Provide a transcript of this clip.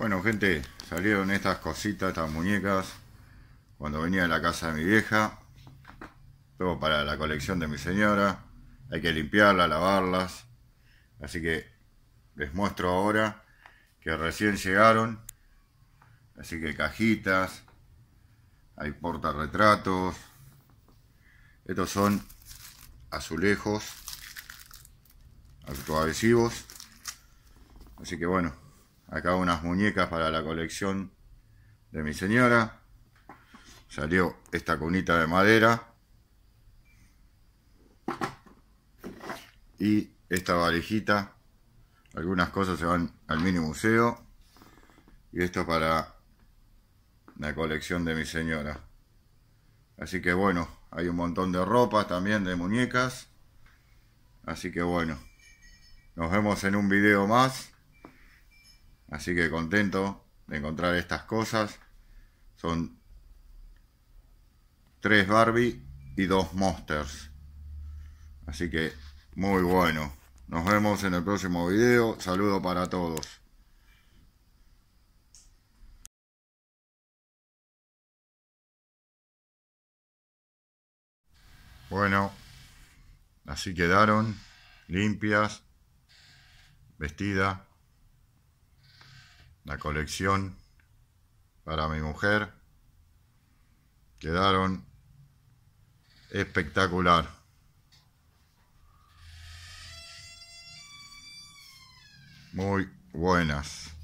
Bueno gente, salieron estas cositas, estas muñecas, cuando venía a la casa de mi vieja, Todo para la colección de mi señora, hay que limpiarlas, lavarlas, así que les muestro ahora que recién llegaron, así que cajitas, hay portarretratos, estos son azulejos autoadhesivos, así que bueno, Acá unas muñecas para la colección de mi señora. Salió esta cunita de madera. Y esta varijita. Algunas cosas se van al mini museo. Y esto para la colección de mi señora. Así que bueno, hay un montón de ropa también, de muñecas. Así que bueno, nos vemos en un video más. Así que contento de encontrar estas cosas. Son tres Barbie y dos Monsters. Así que muy bueno. Nos vemos en el próximo video. Saludo para todos. Bueno, así quedaron, limpias, vestidas la colección para mi mujer. Quedaron espectacular. Muy buenas.